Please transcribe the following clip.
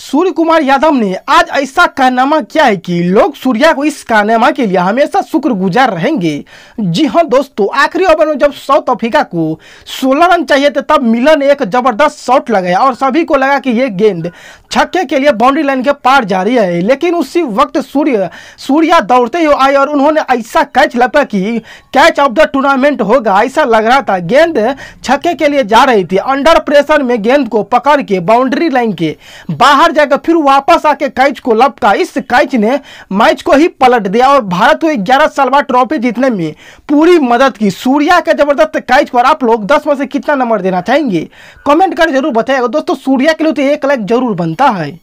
सूर्य कुमार यादव ने आज ऐसा कारनामा किया है कि लोग सूर्या को इस कारनामा के लिए हमेशा शुक्र गुजार रहेंगे जी हाँ दोस्तों आखिरी ओवर में जब साउथ अफ्रीका को 16 रन चाहिए थे तब मिलन एक जबरदस्त शॉट लगाया और सभी को लगा कि ये गेंद छक्के के लिए बाउंड्री लाइन के पार जा रही है लेकिन उसी वक्त सूर्य सूर्या दौड़ते ही आए और उन्होंने ऐसा कैच लपा कि कैच ऑफ द टूर्नामेंट होगा ऐसा लग रहा था गेंद छक्के के लिए जा रही थी अंडर प्रेशर में गेंद को पकड़ के बाउंड्री लाइन के बाहर जाकर फिर वापस आके कैच को लपका इस कैच ने मैच को ही पलट दिया और भारत को ग्यारह सालवा ट्रॉफी जीतने में पूरी मदद की सूर्या का जबरदस्त कैच पर आप लोग दस में से कितना नंबर देना चाहेंगे कमेंट कर जरूर बताएगा दोस्तों सूर्या के लिए तो एक लाइक जरूर बनता হয়